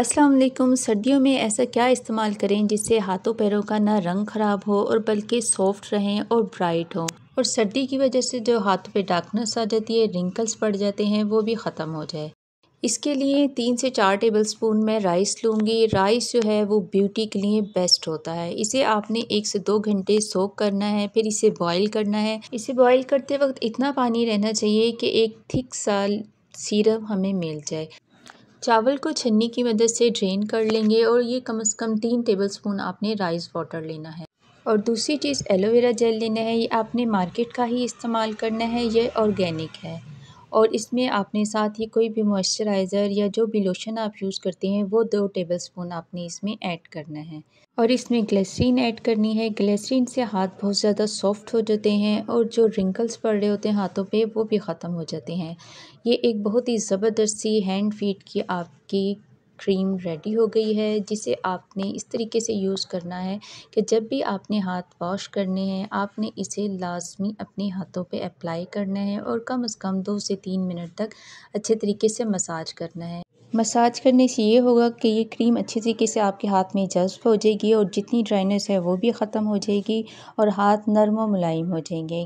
अस्सलाम वालेकुम सर्दियों में ऐसा क्या इस्तेमाल करें जिससे हाथों पैरों का ना रंग ख़राब हो और बल्कि सॉफ्ट रहें और ब्राइट हो और सर्दी की वजह से जो हाथों पे डार्कनेस आ जाती है रिंकल्स पड़ जाते हैं वो भी ख़त्म हो जाए इसके लिए तीन से चार टेबल स्पून मैं राइस लूँगी राइस जो है वो ब्यूटी के लिए बेस्ट होता है इसे आपने एक से दो घंटे सोक करना है फिर इसे बॉईल करना है इसे बॉईल करते वक्त इतना पानी रहना चाहिए कि एक थिक सा सीरम हमें मिल जाए चावल को छन्नी की मदद से ड्रेन कर लेंगे और ये कम से कम तीन टेबलस्पून आपने राइस वाटर लेना है और दूसरी चीज़ एलोवेरा जेल लेना है ये आपने मार्केट का ही इस्तेमाल करना है ये ऑर्गेनिक है और इसमें आपने साथ ही कोई भी मॉइस्चराइज़र या जो भी लोशन आप यूज़ करते हैं वो दो टेबल स्पून आपने इसमें ऐड करना है और इसमें ग्लिसरीन ऐड करनी है ग्लिसरीन से हाथ बहुत ज़्यादा सॉफ्ट हो जाते हैं और जो रिंकल्स पड़ रहे होते हैं हाथों पे वो भी ख़त्म हो जाते हैं ये एक बहुत ही ज़बरदस्त सी हैंड फीड की आपकी क्रीम रेडी हो गई है जिसे आपने इस तरीके से यूज़ करना है कि जब भी आपने हाथ वॉश करने हैं आपने इसे लाजमी अपने हाथों पे अप्लाई करना है और कम से कम दो से तीन मिनट तक अच्छे तरीके से मसाज करना है मसाज करने से ये होगा कि ये क्रीम अच्छे तरीके से आपके हाथ में जज्ब हो जाएगी और जितनी ड्राइनेस है वो भी ख़त्म हो जाएगी और हाथ नरम व मुलायम हो जाएंगे